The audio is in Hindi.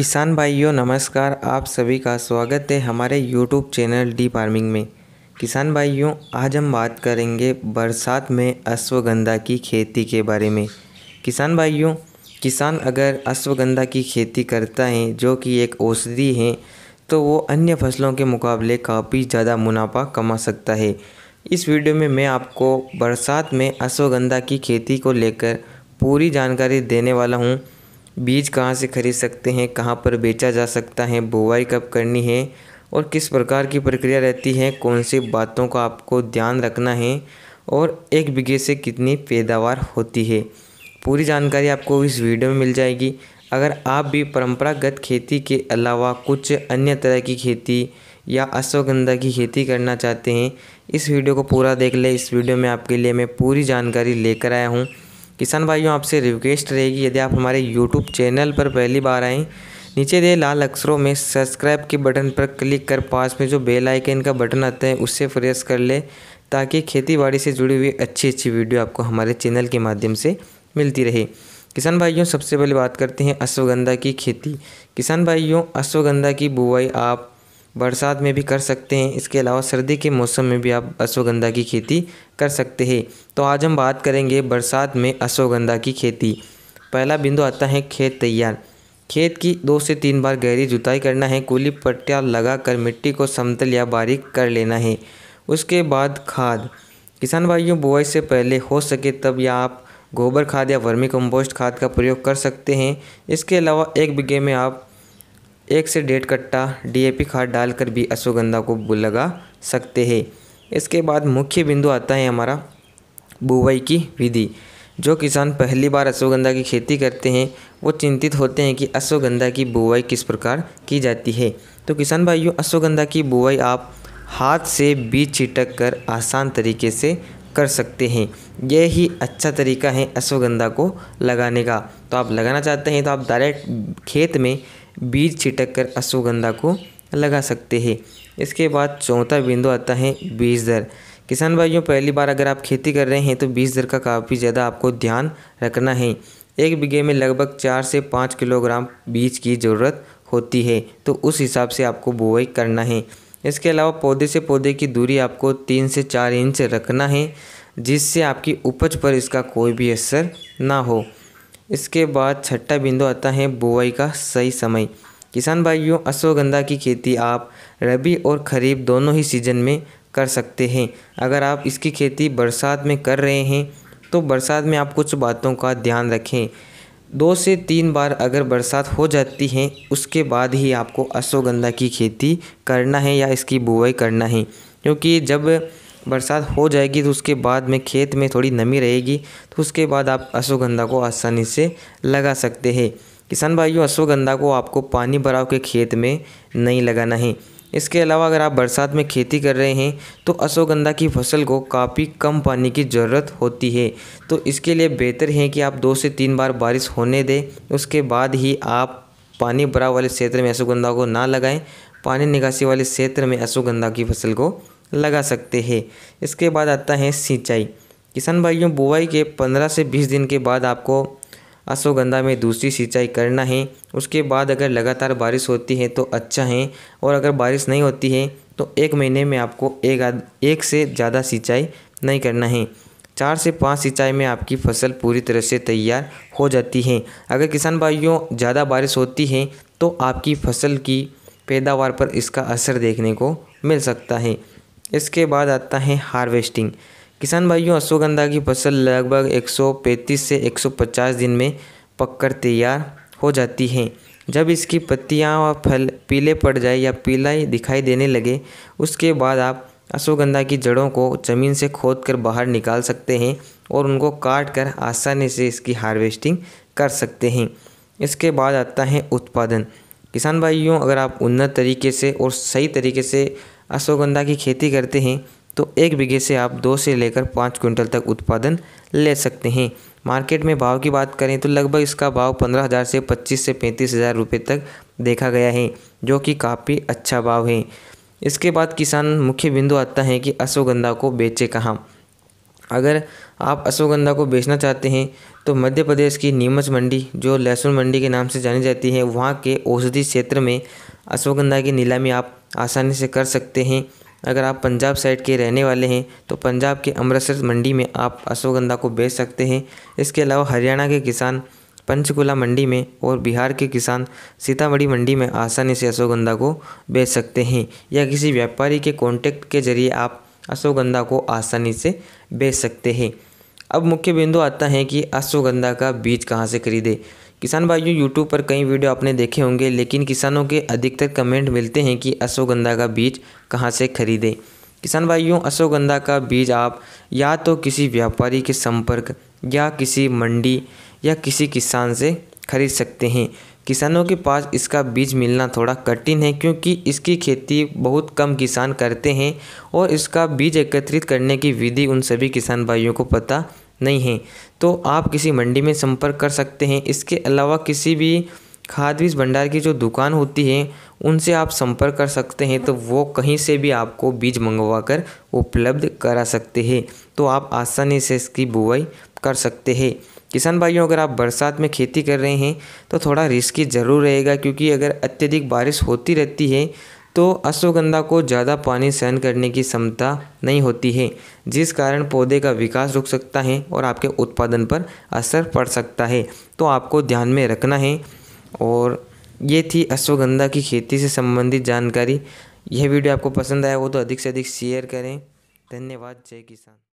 किसान भाइयों नमस्कार आप सभी का स्वागत है हमारे यूट्यूब चैनल डी फार्मिंग में किसान भाइयों आज हम बात करेंगे बरसात में अश्वगंधा की खेती के बारे में किसान भाइयों किसान अगर अश्वगंधा की खेती करता है जो कि एक औषधि है तो वो अन्य फसलों के मुकाबले काफ़ी ज़्यादा मुनाफा कमा सकता है इस वीडियो में मैं आपको बरसात में अश्वगंधा की खेती को लेकर पूरी जानकारी देने वाला हूँ बीज कहाँ से खरीद सकते हैं कहाँ पर बेचा जा सकता है बुआई कब करनी है और किस प्रकार की प्रक्रिया रहती है कौन सी बातों का आपको ध्यान रखना है और एक बीघे से कितनी पैदावार होती है पूरी जानकारी आपको इस वीडियो में मिल जाएगी अगर आप भी परंपरागत खेती के अलावा कुछ अन्य तरह की खेती या अश्वगंधा की खेती करना चाहते हैं इस वीडियो को पूरा देख लें इस वीडियो में आपके लिए मैं पूरी जानकारी लेकर आया हूँ किसान भाइयों आपसे रिक्वेस्ट रहेगी यदि आप हमारे यूट्यूब चैनल पर पहली बार आएँ नीचे दिए लाल अक्षरों में सब्सक्राइब के बटन पर क्लिक कर पास में जो बेल आइकन का बटन आता है उससे प्रेस कर ले ताकि खेतीबाड़ी से जुड़ी हुई अच्छी अच्छी वीडियो आपको हमारे चैनल के माध्यम से मिलती रहे किसान भाइयों सबसे पहले बात करते हैं अश्वगंधा की खेती किसान भाइयों अश्वगंधा की बुआई आप बरसात में भी कर सकते हैं इसके अलावा सर्दी के मौसम में भी आप अश्वगंधा की खेती कर सकते हैं तो आज हम बात करेंगे बरसात में अश्वगंधा की खेती पहला बिंदु आता है खेत तैयार खेत की दो से तीन बार गहरी जुताई करना है कूली पट्टिया लगाकर मिट्टी को समतल या बारीक कर लेना है उसके बाद खाद किसान भाइयों बुआई से पहले हो सके तब या आप गोबर खाद या वर्मी कंपोस्ट खाद का प्रयोग कर सकते हैं इसके अलावा एक बीघे में आप एक से डेढ़ कट्टा डीएपी खाद डालकर भी अश्वगंधा को लगा सकते हैं इसके बाद मुख्य बिंदु आता है हमारा बुवाई की विधि जो किसान पहली बार अश्वगंधा की खेती करते हैं वो चिंतित होते हैं कि अश्वगंधा की बुवाई किस प्रकार की जाती है तो किसान भाइयों अश्वगंधा की बुवाई आप हाथ से बीज छिटक कर आसान तरीके से कर सकते हैं यह ही अच्छा तरीका है अश्वगंधा को लगाने का तो आप लगाना चाहते हैं तो आप डायरेक्ट खेत में बीज छिटक कर अश्वगंधा को लगा सकते हैं इसके बाद चौथा बिंदु आता है बीज दर किसान भाइयों पहली बार अगर आप खेती कर रहे हैं तो बीज दर का काफ़ी ज़्यादा आपको ध्यान रखना है एक बीघे में लगभग चार से पाँच किलोग्राम बीज की ज़रूरत होती है तो उस हिसाब से आपको बुआई करना है इसके अलावा पौधे से पौधे की दूरी आपको तीन से चार इंच रखना है जिससे आपकी उपज पर इसका कोई भी असर ना हो इसके बाद छठा बिंदु आता है बुआई का सही समय किसान भाइयों अश्वगंधा की खेती आप रबी और खरीफ दोनों ही सीजन में कर सकते हैं अगर आप इसकी खेती बरसात में कर रहे हैं तो बरसात में आप कुछ बातों का ध्यान रखें दो से तीन बार अगर बरसात हो जाती है उसके बाद ही आपको अश्वगंधा की खेती करना है या इसकी बुआई करना है क्योंकि जब बरसात हो जाएगी तो उसके बाद में खेत में थोड़ी नमी रहेगी तो उसके बाद आप अश्वगंधा को आसानी से लगा सकते हैं किसान भाइयों अश्वगंधा को आपको पानी भराव के खेत में नहीं लगाना है इसके अलावा अगर आप बरसात में खेती कर रहे हैं तो अश्वगंधा की फसल को काफ़ी कम पानी की ज़रूरत होती है तो इसके लिए बेहतर है कि आप दो से तीन बार बारिश होने दें उसके बाद ही आप पानी भराव वाले क्षेत्र में अश्वगंधा को ना लगाएं पानी निकासी वाले क्षेत्र में अश्वगंधा की फसल को लगा सकते हैं इसके बाद आता है सिंचाई किसान भाइयों बुआई के पंद्रह से बीस दिन के बाद आपको अश्वगंधा में दूसरी सिंचाई करना है उसके बाद अगर लगातार बारिश होती है तो अच्छा है और अगर बारिश नहीं होती है तो एक महीने में आपको एक एक से ज़्यादा सिंचाई नहीं करना है चार से पाँच सिंचाई में आपकी फसल पूरी तरह से तैयार हो जाती है अगर किसान भाइयों ज़्यादा बारिश होती है तो आपकी फसल की पैदावार पर इसका असर देखने को मिल सकता है इसके बाद आता है हार्वेस्टिंग किसान भाइयों अश्वगंधा की फसल लगभग 135 से 150 दिन में पककर तैयार हो जाती है जब इसकी पत्तियाँ व फल पीले पड़ जाए या पीला ही दिखाई देने लगे उसके बाद आप अश्वगंधा की जड़ों को ज़मीन से खोद कर बाहर निकाल सकते हैं और उनको काट कर आसानी से इसकी हार्वेस्टिंग कर सकते हैं इसके बाद आता है उत्पादन किसान भाइयों अगर आप उन्नत तरीके से और सही तरीके से अश्वगंधा की खेती करते हैं तो एक बीघे से आप दो से लेकर पाँच क्विंटल तक उत्पादन ले सकते हैं मार्केट में भाव की बात करें तो लगभग इसका भाव पंद्रह हज़ार से पच्चीस से पैंतीस हज़ार रुपये तक देखा गया है जो कि काफ़ी अच्छा भाव है इसके बाद किसान मुख्य बिंदु आता है कि अश्वगंधा को बेचे कहाँ अगर आप अश्वगंधा को बेचना चाहते हैं तो मध्य प्रदेश की नीमच मंडी जो लहसुन मंडी के नाम से जानी जाती है वहाँ के औषधि क्षेत्र में अश्वगंधा की नीलामी आप आसानी से कर सकते हैं अगर आप पंजाब साइड के रहने वाले हैं तो पंजाब के अमृतसर मंडी में आप अश्वगंधा को बेच सकते हैं इसके अलावा हरियाणा के किसान पंचकुला मंडी में और बिहार के किसान सीतामढ़ी मंडी में आसानी से अश्वगंधा को बेच सकते हैं या किसी व्यापारी के कॉन्टैक्ट के जरिए आप अश्वगंधा को आसानी से बेच सकते हैं अब मुख्य बिंदु आता है कि अश्वगंधा का बीज कहाँ से खरीदे किसान भाइयों यूट्यूब पर कई वीडियो आपने देखे होंगे लेकिन किसानों के अधिकतर कमेंट मिलते हैं कि अश्वगंधा का बीज कहाँ से खरीदें किसान भाइयों अश्वगंधा का बीज आप या तो किसी व्यापारी के संपर्क या किसी मंडी या किसी किसान से खरीद सकते हैं किसानों के पास इसका बीज मिलना थोड़ा कठिन है क्योंकि इसकी खेती बहुत कम किसान करते हैं और इसका बीज एकत्रित करने की विधि उन सभी किसान भाइयों को पता नहीं है तो आप किसी मंडी में संपर्क कर सकते हैं इसके अलावा किसी भी खाद बीज भंडार की जो दुकान होती है उनसे आप संपर्क कर सकते हैं तो वो कहीं से भी आपको बीज मंगवा कर उपलब्ध करा सकते हैं तो आप आसानी से इसकी बुवाई कर सकते हैं किसान भाइयों अगर आप बरसात में खेती कर रहे हैं तो थोड़ा रिस्की ज़रूर रहेगा क्योंकि अगर अत्यधिक बारिश होती रहती है तो अश्वगंधा को ज़्यादा पानी सहन करने की क्षमता नहीं होती है जिस कारण पौधे का विकास रुक सकता है और आपके उत्पादन पर असर पड़ सकता है तो आपको ध्यान में रखना है और ये थी अश्वगंधा की खेती से संबंधित जानकारी यह वीडियो आपको पसंद आया हो तो अधिक से अधिक शेयर करें धन्यवाद जय किसान